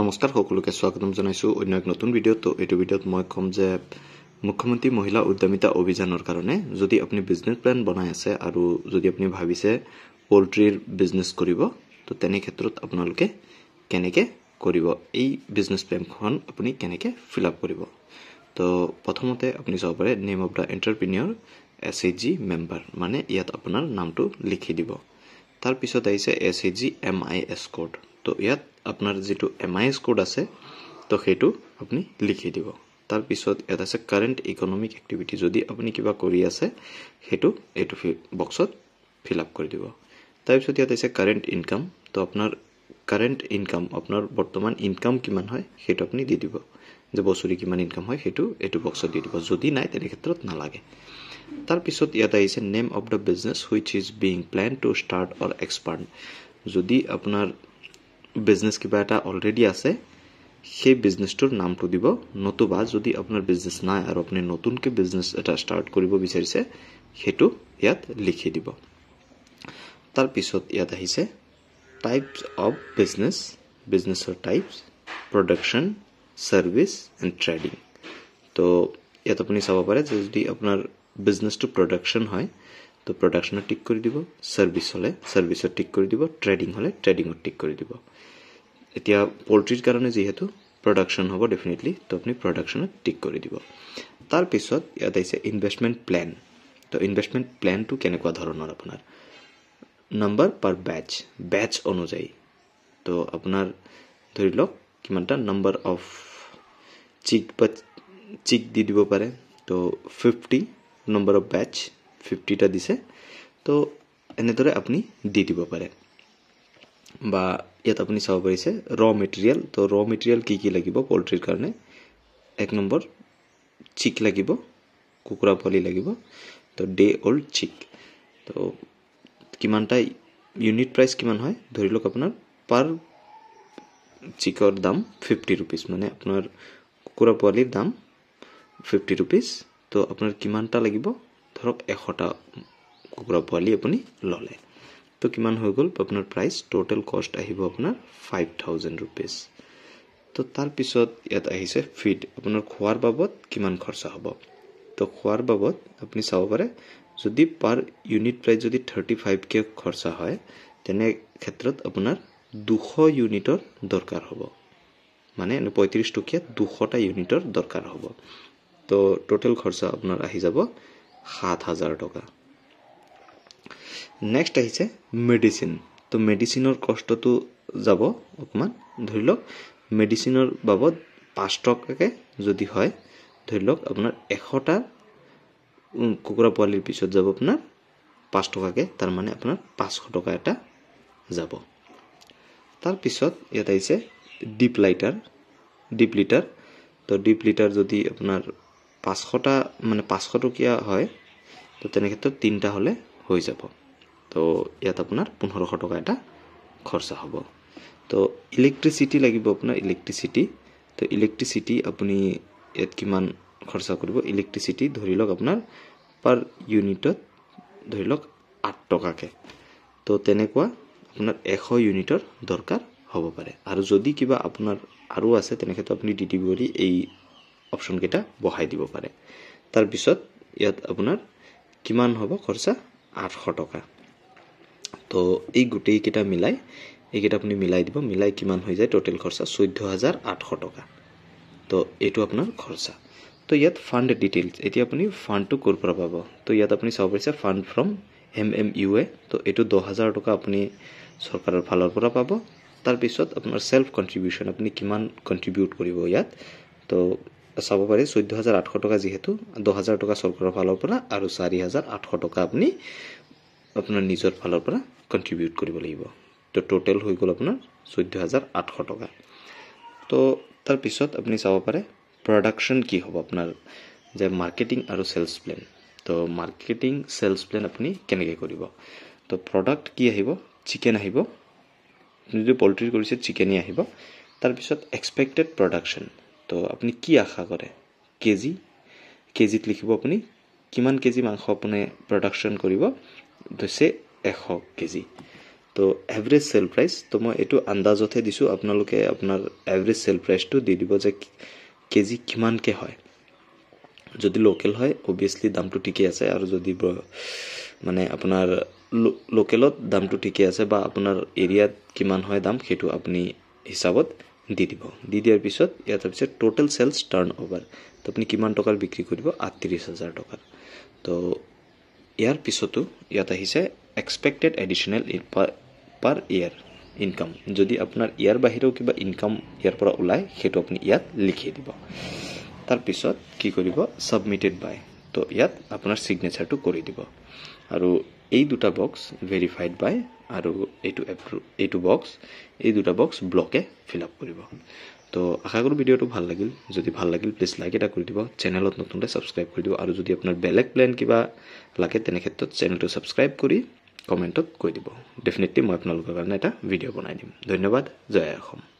নমস্কাৰ সকলোকে স্বাগতম জনাইছোঁ অন্য এক নতুন ভিডিঅ' ত' এইটো ভিডিঅ'ত মই ক'ম যে মুখ্যমন্ত্ৰী মহিলা উদ্যমিতা অভিযানৰ কাৰণে যদি আপুনি বিজনেছ প্লেন বনাই আছে আৰু যদি আপুনি ভাবিছে পলট্ৰিৰ বিজনেছ কৰিব তো তেনে ক্ষেত্ৰত আপোনালোকে কেনেকৈ কৰিব এই বিজনেছ প্লেনখন আপুনি কেনেকৈ ফিল আপ কৰিব তো প্ৰথমতে আপুনি চাব পাৰে name of the entrepreneur S H G member মানে ইয়াত আপোনাৰ নামটো লিখি দিব তাৰপিছত আহিছে S H G M I S code তো ইয়াত আপোনাৰ যিটো এম আই এছ কোড আছে তো সেইটো আপুনি লিখি দিব তাৰপিছত ইয়াত আছে কাৰেণ্ট ইকনমিক এক্টিভিটি যদি আপুনি কিবা কৰি আছে সেইটো এইটো বক্সত ফিল আপ কৰি দিব তাৰপিছত ইয়াত আছে কাৰেণ্ট ইনকাম তো আপোনাৰ কাৰেণ্ট ইনকাম আপোনাৰ বৰ্তমান ইনকাম কিমান হয় সেইটো আপুনি দি দিব যে বছৰি কিমান ইনকাম হয় সেইটো এইটো বক্সত দি দিব যদি নাই তেনেক্ষেত্ৰত নালাগে তাৰপিছত ইয়াত আহিছে name of the business which is being plan to start or expert যদি আপোনাৰ বিজনেছ কিবা এটা অলৰেডি আছে সেই বিজনেছটোৰ নামটো দিব নতুবা যদি আপোনাৰ বিজনেছ নাই আৰু আপুনি নতুনকৈ বিজনেছ এটা ষ্টাৰ্ট কৰিব বিচাৰিছে সেইটো ইয়াত লিখি দিব তাৰপিছত ইয়াত আহিছে টাইপছ অফ বিজনেছ বিজনেছৰ types production service and trading তো ইয়াত আপুনি চাব পাৰে যে যদি আপোনাৰ বিজনেছটো প্ৰডাকশ্যন হয় তো প্ৰডাকশ্যনত টিক কৰি দিব ছাৰ্ভিছ হ'লে ছাৰ্ভিছত টিক কৰি দিব ট্ৰেডিং হ'লে ট্ৰেডিঙত টিক কৰি দিব এতিয়া পলট্ৰিৰ কাৰণে যিহেতু প্ৰডাকশ্যন হ'ব ডেফিনেটলি তো আপুনি প্ৰডাকশ্যনত টিক কৰি দিব তাৰপিছত ইয়াত আহিছে ইনভেষ্টমেণ্ট প্লেন তো ইনভেষ্টমেণ্ট প্লেনটো কেনেকুৱা ধৰণৰ আপোনাৰ নম্বৰ পাৰ বেচ বেচ অনুযায়ী তো আপোনাৰ ধৰি লওক কিমানটা নম্বৰ অফ চিক বা চিক দি দিব পাৰে তো ফিফটি নম্বৰ অফ বেচ ফিফটিটা দিছে তো এনেদৰে আপুনি দি দিব পাৰে বা ইয়াত আপুনি চাব পাৰিছে ৰ মেটেৰিয়েল তো ৰ মেটেৰিয়েল কি কি লাগিব পলট্ৰিৰ কাৰণে এক নম্বৰ চিক লাগিব কুকুৰা পোৱালি লাগিব তো ডে অ'ল্ড চিক তো কিমানটা ইউনিট প্ৰাইচ কিমান হয় ধৰি লওক আপোনাৰ পাৰ চিকৰ দাম ফিফটি ৰুপিজ মানে আপোনাৰ কুকুৰা পোৱালিৰ দাম ফিফটি ৰুপিজ তো আপোনাৰ কিমানটা লাগিব ধৰক এশটা কুকুৰা পোৱালি আপুনি ল'লে তো কিমান হৈ গ'ল আপোনাৰ প্ৰাইচ ট'টেল কষ্ট আহিব আপোনাৰ ফাইভ থাউজেণ্ড ৰুপিজ তো তাৰপিছত ইয়াত আহিছে ফিড আপোনাৰ খোৱাৰ বাবদ কিমান খৰচা হ'ব তো খোৱাৰ বাবদ আপুনি চাব পাৰে যদি পাৰ ইউনিট প্ৰাইচ যদি থাৰ্টি ফাইভ কে খৰচা হয় তেনে ক্ষেত্ৰত আপোনাৰ দুশ ইউনিটৰ দৰকাৰ হ'ব মানে পঁয়ত্ৰিছ টকীয়া দুশটা ইউনিটৰ দৰকাৰ হ'ব তো ট'টেল খৰচা আপোনাৰ আহি যাব সাত হাজাৰ টকা নেক্সট আহিছে মেডিচিন তো মেডিচিনৰ কষ্টটো যাব অকণমান ধৰি লওক মেডিচিনৰ বাবদ পাঁচ টকাকৈ যদি হয় ধৰি লওক আপোনাৰ এশটা কুকুৰা পোৱালিৰ পিছত যাব আপোনাৰ পাঁচ টকাকৈ তাৰমানে আপোনাৰ পাঁচশ টকা এটা যাব তাৰপিছত ইয়াত আহিছে ডিপ লাইটাৰ ডিপ লিটাৰ তো ডিপ লিটাৰ যদি আপোনাৰ পাঁচশটা মানে পাঁচশ টকীয়া হয় তো তেনেক্ষেত্ৰত তিনিটা হ'লে হৈ যাব তো ইয়াত আপোনাৰ পোন্ধৰশ টকা এটা খৰচা হ'ব তো ইলেক্ট্ৰিচিটি লাগিব আপোনাৰ ইলেক্ট্ৰিচিটি তো ইলেক্ট্ৰিচিটি আপুনি ইয়াত কিমান খৰচা কৰিব ইলেক্ট্ৰিচিটি ধৰি লওক আপোনাৰ পাৰ ইউনিটত ধৰি লওক আঠ টকাকৈ তো তেনেকুৱা আপোনাৰ এশ ইউনিটৰ দৰকাৰ হ'ব পাৰে আৰু যদি কিবা আপোনাৰ আৰু আছে তেনেক্ষেত্ৰত আপুনি ডি টি বি এই অপশ্যনকেইটা বহাই দিব পাৰে তাৰপিছত ইয়াত আপোনাৰ কিমান হ'ব খৰচা আঠশ টকা তো এই গোটেইকেইটা মিলাই এইকেইটা আপুনি মিলাই দিব মিলাই কিমান হৈ যায় টোটেল খৰচা চৈধ্য হাজাৰ আঠশ টকা তো এইটো আপোনাৰ খৰচা তো ইয়াত ফাণ্ড ডিটেইলছ এতিয়া আপুনি ফাণ্ডটো ক'ৰ পৰা পাব তো ইয়াত আপুনি চাব পাৰিছে fund from M M U A তো এইটো দহ হাজাৰ টকা আপুনি চৰকাৰৰ ফালৰ পৰা পাব তাৰপিছত আপোনাৰ ছেল্ফ কণ্ট্ৰিবিউশ্যন আপুনি কিমান কণ্ট্ৰিবিউট কৰিব ইয়াত তো চাব পাৰি চৈধ্য হাজাৰ আঠশ টকা যিহেতু দহ হাজাৰ টকা চৰকাৰৰ ফালৰ পৰা আৰু চাৰি হাজাৰ আঠশ টকা আপুনি আপোনাৰ নিজৰ ফালৰ পৰা কণ্ট্ৰিবিউট কৰিব লাগিব তো টোটেল হৈ গ'ল আপোনাৰ চৈধ্য হাজাৰ আঠশ টকা তো তাৰপিছত আপুনি চাব পাৰে প্ৰডাকশ্যন কি হ'ব আপোনাৰ যে মাৰ্কেটিং আৰু চেলছ প্লেন তো মাৰ্কেটিং চেলছ প্লেন আপুনি কেনেকৈ কৰিব তো প্ৰডাক্ট কি আহিব চিকেন আহিব যদি পলট্ৰি কৰিছে চিকেনেই আহিব তাৰপিছত এক্সপেক্টেড প্ৰডাকশ্যন তো আপুনি কি আশা কৰে কেজি কেজিত লিখিব আপুনি কিমান কেজি মাংস আপুনি প্ৰডাকশ্যন কৰিব হৈছে এশ কেজি তো এভৰেজ চেল প্ৰাইচ তো মই এইটো আন্দাজতহে দিছোঁ আপোনালোকে আপোনাৰ এভৰেজ চেল প্ৰাইচটো দি দিব যে কেজি কিমানকৈ হয় যদি লোকেল হয় অভিয়াছলি দামটো ঠিকেই আছে আৰু যদি মানে আপোনাৰ লোকেলত দামটো ঠিকেই আছে বা আপোনাৰ এৰিয়াত কিমান হয় দাম সেইটো আপুনি হিচাপত দি দিব দি দিয়াৰ পিছত ইয়াৰ তাৰপিছত টোটেল চেলছ টাৰ্ণ অভাৰ তো আপুনি কিমান টকাৰ বিক্ৰী কৰিব আঠত্ৰিছ হাজাৰ টকাৰ তো ইয়াৰ পিছতো ইয়াত আহিছে expected additional per year income যদি আপোনাৰ ইয়াৰ বাহিৰেও কিবা ইনকাম ইয়াৰ পৰা ওলায় সেইটো আপুনি ইয়াত লিখি দিব তাৰপিছত কি কৰিব ছাবমিটেড বাই তো ইয়াত আপোনাৰ ছিগনেচাৰটো কৰি দিব আৰু এই দুটা বক্স ভেৰিফাইড বাই আৰু এইটো এপটো এইটো বক্স এই দুটা বক্স ব্লকে ফিল আপ কৰিব তো আশা কৰোঁ ভিডিঅ'টো ভাল লাগিল যদি ভাল লাগিল প্লিজ লাইক এটা কৰি দিব চেনেলত নতুনকৈ ছাবস্ক্ৰাইব কৰি দিব আৰু যদি আপোনাৰ বেলেগ প্লেন কিবা লাগে তেনেক্ষেত্ৰত চেনেলটো ছাবস্ক্ৰাইব কৰি কমেণ্টত কৈ দিব ডেফিনেটলি মই আপোনালোকৰ কাৰণে এটা ভিডিঅ' বনাই দিম ধন্যবাদ জয় অসম